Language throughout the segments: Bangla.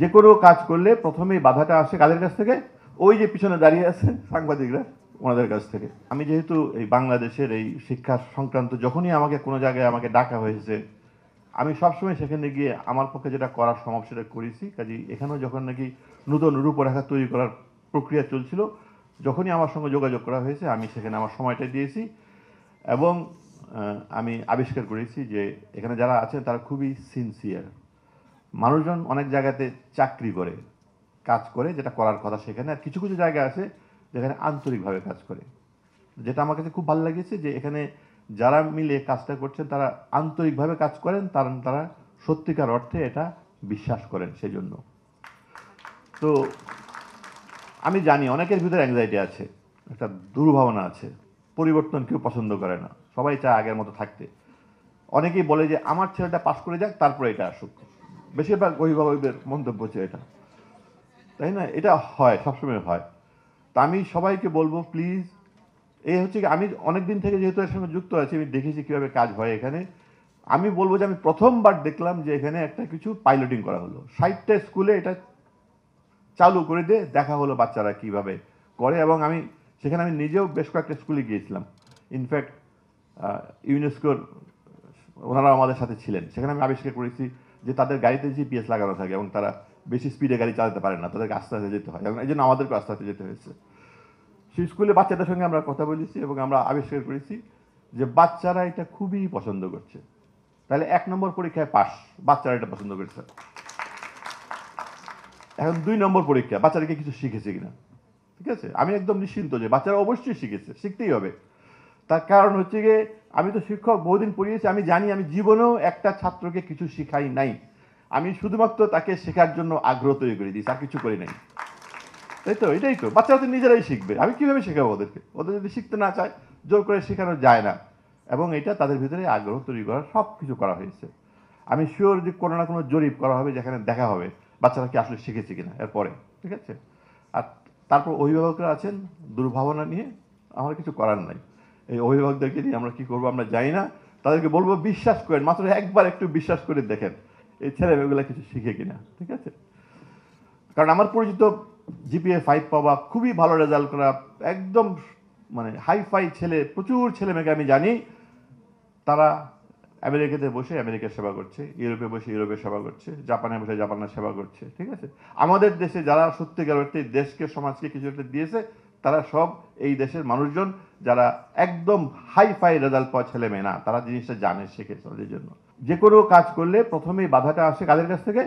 যে কোনো কাজ করলে প্রথমে বাধাটা আসে কাদের কাছ থেকে ওই যে পিছনে দাঁড়িয়ে আছেন সাংবাদিকরা ওনাদের কাছ থেকে আমি যেহেতু এই বাংলাদেশের এই শিক্ষা সংক্রান্ত যখনই আমাকে কোনো জায়গায় আমাকে ডাকা হয়েছে আমি সবসময় সেখানে গিয়ে আমার পক্ষে যেটা করার সম্ভব সেটা করেছি কাজে এখানেও যখন নাকি নূতন রূপরেখা তৈরি করার প্রক্রিয়া চলছিল যখনই আমার সঙ্গে যোগাযোগ করা হয়েছে আমি সেখানে আমার সময়টা দিয়েছি এবং আমি আবিষ্কার করেছি যে এখানে যারা আছেন তারা খুবই সিনসিয়ার মানুষজন অনেক জায়গাতে চাকরি করে কাজ করে যেটা করার কথা সেখানে আর কিছু কিছু জায়গা আছে যেখানে আন্তরিকভাবে কাজ করে যেটা আমার কাছে খুব ভালো লেগেছে যে এখানে যারা মিলে কাজটা করছেন তারা আন্তরিকভাবে কাজ করেন কারণ তারা সত্যিকার অর্থে এটা বিশ্বাস করেন সেই জন্য তো আমি জানি অনেকের ভিতরে অ্যাংজাইটি আছে একটা দুর্ভাবনা আছে পরিবর্তন কেউ পছন্দ করে না সবাই চায় আগের মতো থাকতে অনেকেই বলে যে আমার ছেলেটা পাশ করে যাক তারপরে এটা আসুক বেশিরভাগ অভিভাবকদের মন্তব্য হচ্ছে এটা তাই না এটা হয় সবসময় হয় তা আমি সবাইকে বলবো প্লিজ এই হচ্ছে কি আমি অনেক দিন থেকে যেহেতু এর সঙ্গে যুক্ত আছি আমি দেখেছি কীভাবে কাজ হয় এখানে আমি বলবো যে আমি প্রথমবার দেখলাম যে এখানে একটা কিছু পাইলটিং করা হলো সাইটটা স্কুলে এটা চালু করে দিয়ে দেখা হলো বাচ্চারা কিভাবে করে এবং আমি সেখানে আমি নিজেও বেশ কয়েকটা স্কুলে গিয়েছিলাম ইনফ্যাক্ট ইউনেস্কোর ওনারা আমাদের সাথে ছিলেন সেখানে আমি আবিষ্কার করেছি যে তাদের গাড়িতে জিপিএস লাগানো থাকে এবং তারা বেশি স্পিডে গাড়ি চালাতে পারে না তাদেরকে আস্তে আস্তে যেতে হয় এবং এই জন্য আমাদেরকে আস্তে আস্তে যেতে হয়েছে সেই স্কুলে বাচ্চাদের সঙ্গে আমরা কথা বলেছি এবং আমরা আবিষ্কার করেছি যে বাচ্চারা এটা খুবই পছন্দ করছে তাহলে এক নম্বর পরীক্ষায় পাস বাচ্চারা এটা পছন্দ করছে এখন দুই নম্বর পরীক্ষা বাচ্চারা কিছু শিখেছে কিনা ঠিক আছে আমি একদম নিশ্চিন্ত যে বাচ্চারা অবশ্যই শিখেছে শিখতেই হবে তার কারণ হচ্ছে গিয়ে আমি তো শিক্ষক বহুদিন পড়িয়েছি আমি জানি আমি জীবনেও একটা ছাত্রকে কিছু শিখাই নাই আমি শুধুমাত্র তাকে শেখার জন্য আগ্রহ তৈরি করে দিই আর কিছু করি নাই তাই তো এটাই তো বাচ্চারা তো নিজেরাই শিখবে আমি কীভাবে শেখাবো ওদেরকে ওদের যদি শিখতে না চায় জোর করে শেখানো যায় না এবং এটা তাদের ভিতরে আগ্রহ তৈরি করা সব কিছু করা হয়েছে আমি শিওর যে কোনো না কোনো জরিপ করা হবে যেখানে দেখা হবে বাচ্চারা কি আসলে শিখেছে কিনা এরপরে ঠিক আছে আর তারপর অভিভাবকরা আছেন দুর্ভাবনা নিয়ে আমার কিছু করার নাই এই অভিভাবকদেরকে নিয়ে আমরা কি করব আমরা যাই না তাদেরকে বলবো বিশ্বাস করেন মাত্র একবার একটু বিশ্বাস করে দেখেন এই ছেলে মেয়েগুলো কিছু শিখে কিনা ঠিক আছে কারণ আমার পরিচিত জিপিএ ফাইভ পাওয়া খুবই ভালো রেজাল্ট করা একদম মানে হাই ফাই ছেলে প্রচুর ছেলে মেয়েকে আমি জানি তারা আমেরিকাতে বসে আমেরিকার সেবা করছে ইউরোপে বসে ইউরোপের সেবা করছে জাপানে বসে জাপানের সেবা করছে ঠিক আছে আমাদের দেশে যারা সত্যিকার অর্থে দেশকে সমাজকে কিছু একটা দিয়েছে তারা সব এই দেশের মানুষজন যারা একদম হাই ফাই রেজাল্ট পাওয়া ছেলে মেয়ে না তারা জিনিসটা জানে শেখে চলে জন্য যে কোনো কাজ করলে প্রথমেই বাধাটা আসে কাদের কাছ থেকে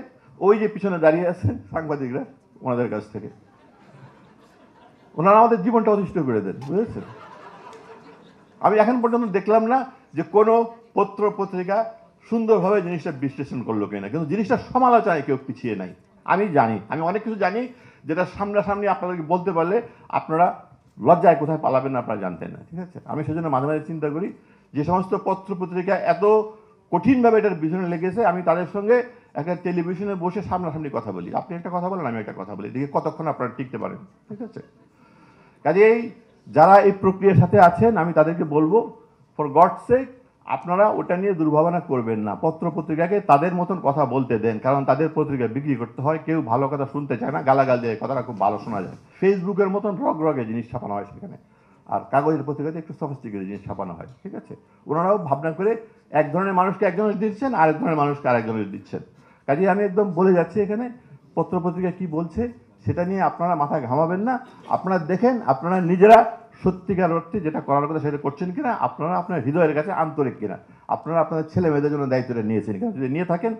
ওই যে পিছনে দাঁড়িয়ে আছে সাংবাদিকরা ওনাদের কাছ থেকে ওনারা আমাদের জীবনটা অতিষ্ঠ করে দেন বুঝেছেন আমি এখন পর্যন্ত দেখলাম না যে কোনো পত্র পত্রিকা সুন্দরভাবে জিনিসটা বিশ্লেষণ করলো কিনা কিন্তু জিনিসটা সমালোচনায় কেউ পিছিয়ে নাই আমি জানি আমি অনেক কিছু জানি যেটা সামনাসামনি আপনাদেরকে বলতে পারলে আপনারা লজ্জায় কোথায় পালাবেন আপনারা জানতেন না ঠিক আছে আমি সেজন্য মাঝে মাঝে চিন্তা করি যে সমস্ত পত্র পত্রিকা এত কঠিনভাবে এটার বিজনে লেগেছে আমি তাদের সঙ্গে একটা টেলিভিশনে বসে সামনাসামনি কথা বলি আপনি একটা কথা বলেন আমি একটা কথা বলি দেখি কতক্ষণ আপনারা টিকতে পারেন ঠিক আছে কাজেই যারা এই প্রক্রিয়ার সাথে আছেন আমি তাদেরকে বলবো ফর গড সেক আপনারা ওটা নিয়ে দুর্ভাবনা করবেন না পত্র পত্রিকাকে তাদের মতন কথা বলতে দেন কারণ তাদের পত্রিকা বিক্রি করতে হয় কেউ ভালো কথা শুনতে চায় না গালাগাল দেয় কথাটা খুব ভালো শোনা যায় ফেসবুকের মতন রগ রগে জিনিস ছাপানো হয় সেখানে আর কাগজের পত্রিকাতে একটু সফিস্টিকেটেড জিনিস ছাপানো হয় ঠিক আছে ওনারাও ভাবনা করে এক ধরনের মানুষকে এক জনের দিচ্ছেন আরেক ধরনের মানুষকে আরেক জনের দিচ্ছেন কাজে আমি একদম বলে যাচ্ছি এখানে পত্র পত্রিকা কী বলছে সেটা নিয়ে আপনারা মাথা ঘামাবেন না আপনারা দেখেন আপনারা নিজেরা সত্যিকার অর্থে যেটা করার কথা সেটা করছেন কিনা আপনারা আপনার হৃদয়ের কাছে আন্তরিক কিনা আপনারা আপনাদের ছেলে মেয়েদের জন্য দায়িত্বটা নিয়েছেন কিনা যদি নিয়ে থাকেন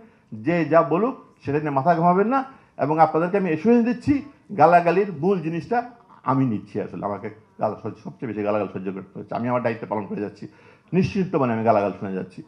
যে যা বলুক সেটা নিয়ে মাথা ঘামাবেন না এবং আপনাদেরকে আমি এসুয়েন্স দিচ্ছি গালাগালির মূল জিনিসটা আমি নিচ্ছি আসলে আমাকে গালা সহ্য সবচেয়ে বেশি গালাগাল সহ্য করতে হচ্ছে আমি আমার দায়িত্ব পালন করে যাচ্ছি নিশ্চিত মানে আমি গালাগাল শুনে যাচ্ছি